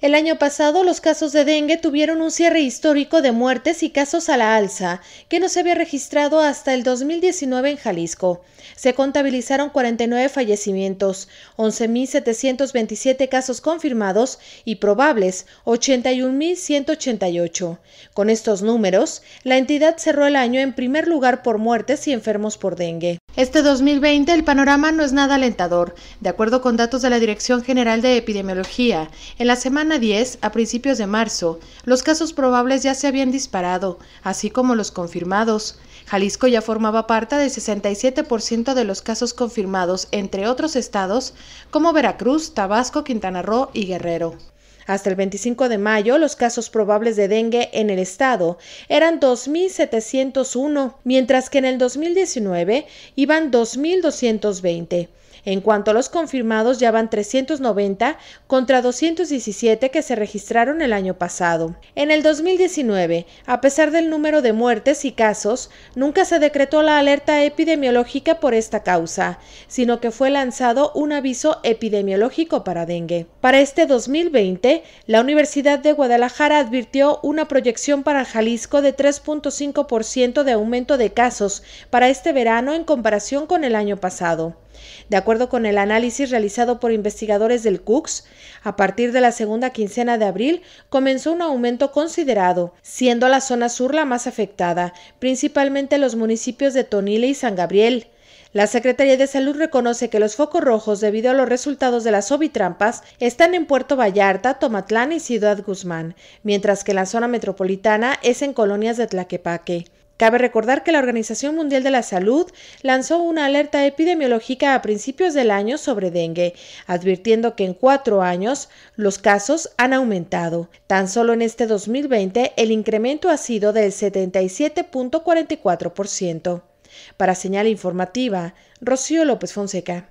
El año pasado los casos de dengue tuvieron un cierre histórico de muertes y casos a la alza, que no se había registrado hasta el 2019 en Jalisco. Se contabilizaron 49 fallecimientos, 11.727 casos confirmados y probables, 81.188. Con estos números, la entidad cerró el año en primer lugar por muertes y enfermos por dengue. Este 2020 el panorama no es nada alentador. De acuerdo con datos de la Dirección General de Epidemiología, en la semana 10, a principios de marzo, los casos probables ya se habían disparado, así como los confirmados. Jalisco ya formaba parte del 67% de los casos confirmados entre otros estados como Veracruz, Tabasco, Quintana Roo y Guerrero. Hasta el 25 de mayo, los casos probables de dengue en el estado eran 2.701, mientras que en el 2019 iban 2.220. En cuanto a los confirmados, ya van 390 contra 217 que se registraron el año pasado. En el 2019, a pesar del número de muertes y casos, nunca se decretó la alerta epidemiológica por esta causa, sino que fue lanzado un aviso epidemiológico para dengue. Para este 2020, la Universidad de Guadalajara advirtió una proyección para Jalisco de 3.5% de aumento de casos para este verano en comparación con el año pasado. De acuerdo con el análisis realizado por investigadores del Cux, a partir de la segunda quincena de abril comenzó un aumento considerado, siendo la zona sur la más afectada, principalmente los municipios de Tonile y San Gabriel. La Secretaría de Salud reconoce que los focos rojos debido a los resultados de las ovitrampas están en Puerto Vallarta, Tomatlán y Ciudad Guzmán, mientras que la zona metropolitana es en colonias de Tlaquepaque. Cabe recordar que la Organización Mundial de la Salud lanzó una alerta epidemiológica a principios del año sobre dengue, advirtiendo que en cuatro años los casos han aumentado. Tan solo en este 2020 el incremento ha sido del 77.44%. Para señal informativa, Rocío López Fonseca.